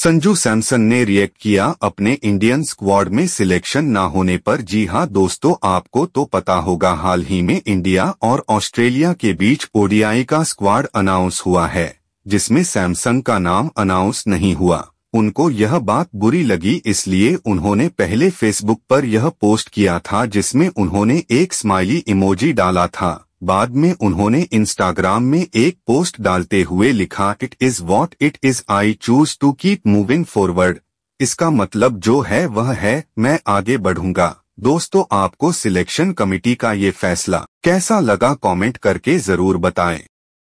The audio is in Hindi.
संजू सैमसन ने रिएक्ट किया अपने इंडियन स्क्वाड में सिलेक्शन न होने पर जी हां दोस्तों आपको तो पता होगा हाल ही में इंडिया और ऑस्ट्रेलिया के बीच ओडीआई का स्क्वाड अनाउंस हुआ है जिसमें सैमसंग का नाम अनाउंस नहीं हुआ उनको यह बात बुरी लगी इसलिए उन्होंने पहले फेसबुक पर यह पोस्ट किया था जिसमें उन्होंने एक स्माइली इमोजी डाला था बाद में उन्होंने इंस्टाग्राम में एक पोस्ट डालते हुए लिखा it is what it is I choose to keep moving forward इसका मतलब जो है वह है मैं आगे बढ़ूंगा दोस्तों आपको सिलेक्शन कमेटी का ये फैसला कैसा लगा कमेंट करके जरूर बताएं